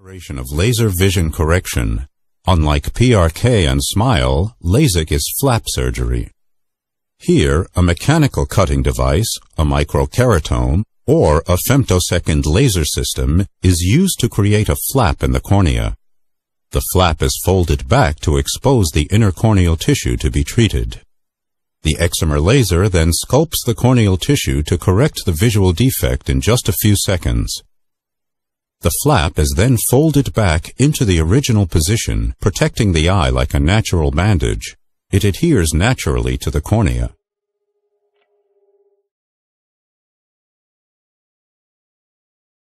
generation of laser vision correction. Unlike PRK and SMILE, LASIK is flap surgery. Here, a mechanical cutting device, a microkeratome, or a femtosecond laser system is used to create a flap in the cornea. The flap is folded back to expose the inner corneal tissue to be treated. The excimer laser then sculpts the corneal tissue to correct the visual defect in just a few seconds. The flap is then folded back into the original position, protecting the eye like a natural bandage. It adheres naturally to the cornea.